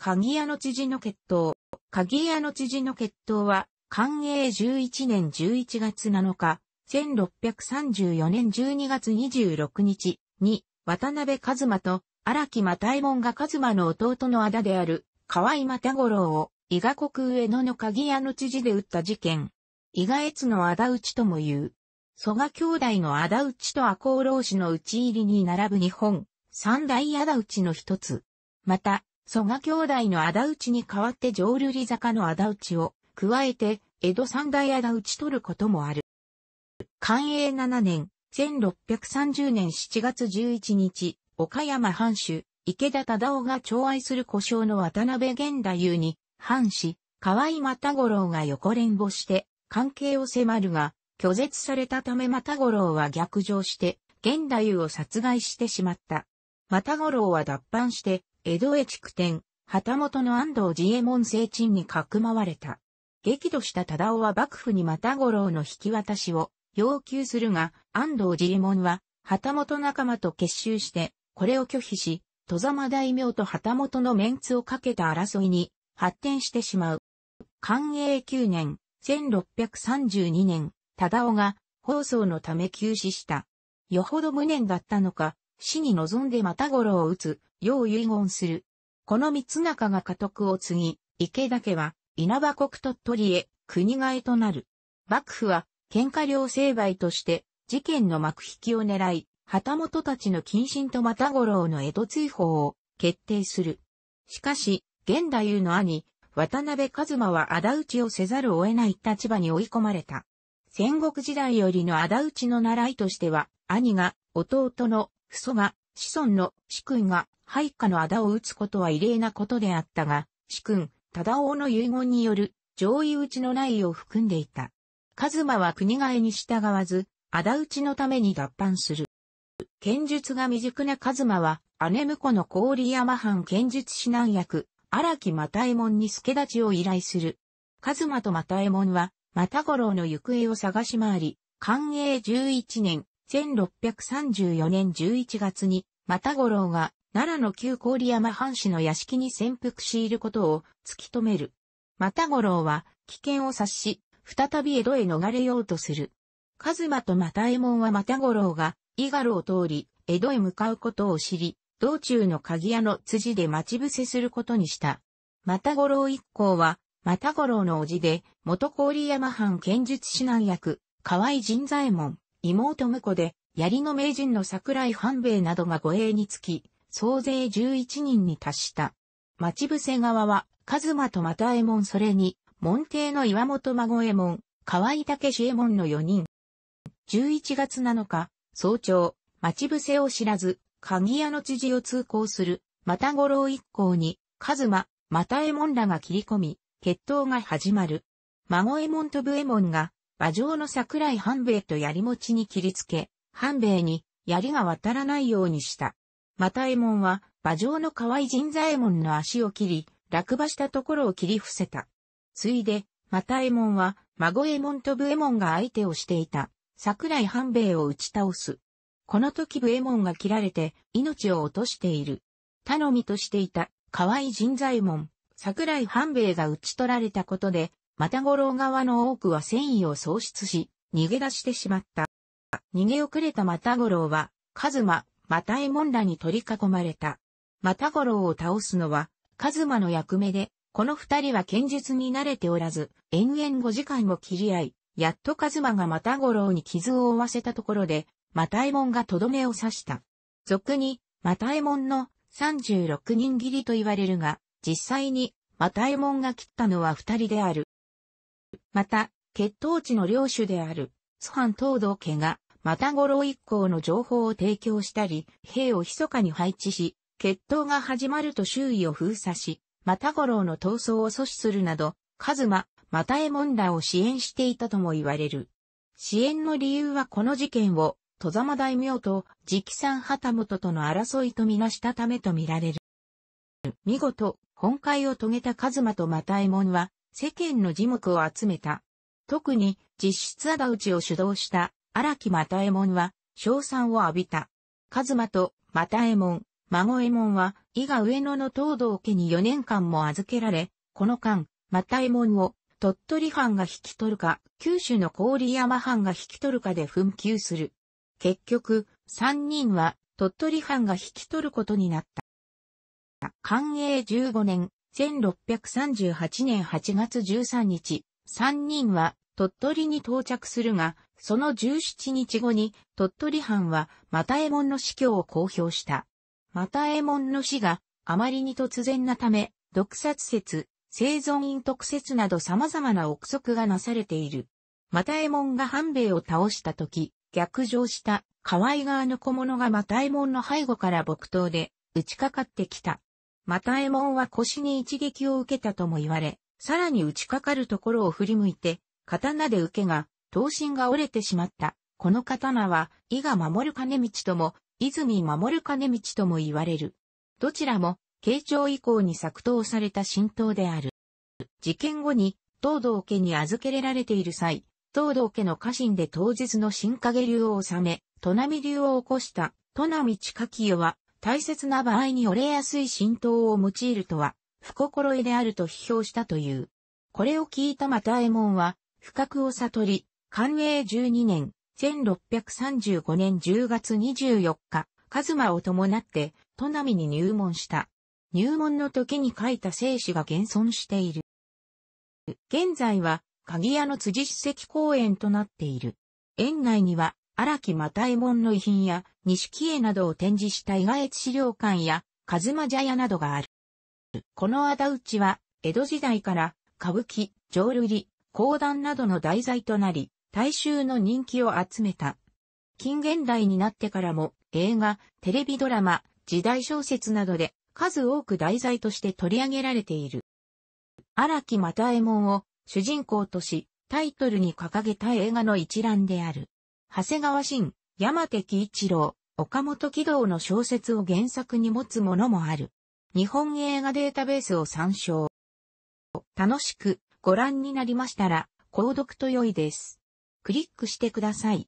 鍵屋の知事の決闘。鍵屋の知事の決闘は、寛永11年11月7日、1634年12月26日に、渡辺一馬と荒木又右衛門が一馬の弟の仇である、河井又五郎を、伊賀国上野の鍵屋の知事で撃った事件。伊賀越の仇討ちとも言う。蘇我兄弟の仇討ちと赤穂浪士の討ち入りに並ぶ日本、三大仇討ちの一つ。また、蘇我兄弟の仇討ちに代わって浄瑠璃坂の仇討ちを加えて江戸三大仇討ち取ることもある。寛永七年、1630年7月11日、岡山藩主、池田忠夫が寵愛する故障の渡辺玄太夫に、藩士、河合又五郎が横連母して、関係を迫るが、拒絶されたため又五郎は逆上して、玄太夫を殺害してしまった。又五郎は脱藩して、江戸へ築店、旗本の安藤自衛門聖鎮にかくまわれた。激怒した忠夫は幕府に又五郎の引き渡しを要求するが、安藤自衛門は、旗本仲間と結集して、これを拒否し、戸様大名と旗本のメンツをかけた争いに発展してしまう。寛永9年、1632年、忠夫が放送のため休止した。よほど無念だったのか、死に望んでまた郎を打つ、よう遺言する。この三中が家督を継ぎ、池田家は、稲葉国鳥取へ、国替えとなる。幕府は、喧嘩両成敗として、事件の幕引きを狙い、旗本たちの謹慎とまた郎の江戸追放を決定する。しかし、現代夫の兄、渡辺一馬は仇討ちをせざるを得ない立場に追い込まれた。戦国時代よりの仇討ちの習いとしては、兄が弟の父祖が、子孫の子君が配下の仇を討つことは異例なことであったが、子君、忠王の遺言による上位討ちの内を含んでいた。カズマは国替えに従わず、仇討ちのために脱藩する。剣術が未熟なカズマは、姉婿の郡山藩剣術指南役、荒木又右衛門に助立ちを依頼する。カズマと又右衛門は、又五郎の行方を探し回り、寛永11年、1634年11月に、又五郎が奈良の旧郡山藩士の屋敷に潜伏していることを突き止める。又五郎は危険を察し、再び江戸へ逃れようとする。カズマと又右衛門は又五郎が、伊賀路を通り、江戸へ向かうことを知り、道中の鍵屋の辻で待ち伏せすることにした。又五郎一行は、又五郎の叔父で、元郡山藩剣術指南役、河合神左衛門、妹婿で、槍の名人の桜井半兵衛などが護衛につき、総勢11人に達した。待伏せ側は、一馬と又右衛門それに、門弟の岩本孫右衛門、河井武志右衛門の4人。11月7日、早朝、待伏せを知らず、鍵屋の知事を通行する、又五郎一行に、一馬、又右衛門らが切り込み、決闘が始まる。孫右衛門と武右衛門が、馬上の桜井半兵衛と槍持ちに切りつけ、半兵衛に槍が渡らないようにした。又右衛門は馬上の河合神左衛門の足を切り、落馬したところを切り伏せた。ついで、又右衛門は孫右衛門と武右衛門が相手をしていた桜井半兵衛を打ち倒す。この時武右衛門が切られて命を落としている。頼みとしていた河合神左衛門、桜井半兵衛が打ち取られたことでまた五郎側の多くは戦意を喪失し、逃げ出してしまった。逃げ遅れたまた五郎は、カズマ、マタエモンらに取り囲まれた。また五郎を倒すのは、カズマの役目で、この二人は剣術に慣れておらず、延々5時間も切り合い、やっとカズマがまた五郎に傷を負わせたところで、マタエモンがとどめを刺した。俗に、マタエモンの36人斬りと言われるが、実際に、マタエモンが切ったのは二人である。また、血糖値の領主である、ソ藩東道家が、また五郎一行の情報を提供したり、兵を密かに配置し、決闘が始まると周囲を封鎖し、また五郎の闘争を阻止するなど、カズマ、またえもんらを支援していたとも言われる。支援の理由はこの事件を、戸様大名と直参旗本との争いとみなしたためとみられる。見事、本会を遂げたカズマとまたえもんは、世間の耳目を集めた。特に実質仇討ちを主導した荒木又右衛門は称賛を浴びた。和馬と又右衛門、孫右衛門は伊賀上野の東道家に4年間も預けられ、この間、又右衛門を鳥取藩が引き取るか、九州の郡山藩が引き取るかで紛糾する。結局、3人は鳥取藩が引き取ることになった。寛永15年、1638年8月13日、3人は鳥取に到着するが、その17日後に鳥取藩は又右衛門の死去を公表した。又右衛門の死があまりに突然なため、毒殺説、生存因特説など様々な憶測がなされている。又右衛門が半兵衛を倒した時、逆上した河合側の小物が又右衛門の背後から木刀で打ちかかってきた。又右衛門は腰に一撃を受けたとも言われ、さらに打ちかかるところを振り向いて、刀で受けが、刀身が折れてしまった。この刀は、伊賀守金道とも、泉守る金道とも言われる。どちらも、慶長以降に作刀された神刀である。事件後に、東道家に預けられている際、東道家の家臣で当日の新影流を治め、都波流を起こした、都波近清は、大切な場合に折れやすい浸透を用いるとは、不心得であると批評したという。これを聞いたたえ衛門は、不覚を悟り、寛永12年、1635年10月24日、カズマを伴って、都並に入門した。入門の時に書いた生死が現存している。現在は、鍵屋の辻史跡公園となっている。園内には、荒木又右衛門の遺品や、錦絵などを展示した伊賀越資料館や、和間茶屋などがある。この仇討ちは、江戸時代から、歌舞伎、浄瑠璃、講談などの題材となり、大衆の人気を集めた。近現代になってからも、映画、テレビドラマ、時代小説などで、数多く題材として取り上げられている。荒木又右衛門を主人公とし、タイトルに掲げた映画の一覧である。長谷川慎、山手喜一郎、岡本喜道の小説を原作に持つものもある。日本映画データベースを参照。楽しくご覧になりましたら、購読と良いです。クリックしてください。